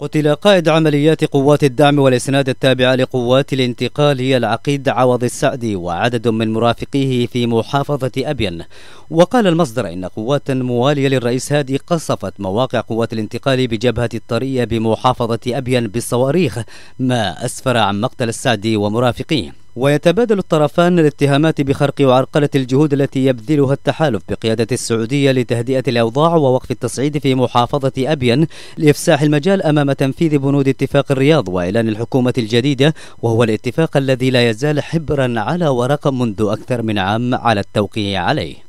قتل قائد عمليات قوات الدعم والإسناد التابعة لقوات الانتقال هي العقيد عوض السعدي وعدد من مرافقيه في محافظة أبين وقال المصدر إن قوات موالية للرئيس هادي قصفت مواقع قوات الانتقال بجبهة الطرية بمحافظة أبين بالصواريخ ما أسفر عن مقتل السعدي ومرافقيه ويتبادل الطرفان الاتهامات بخرق وعرقلة الجهود التي يبذلها التحالف بقيادة السعودية لتهدئة الأوضاع ووقف التصعيد في محافظة أبين لإفساح المجال أمام تنفيذ بنود اتفاق الرياض وإعلان الحكومة الجديدة وهو الاتفاق الذي لا يزال حبرا على ورق منذ أكثر من عام على التوقيع عليه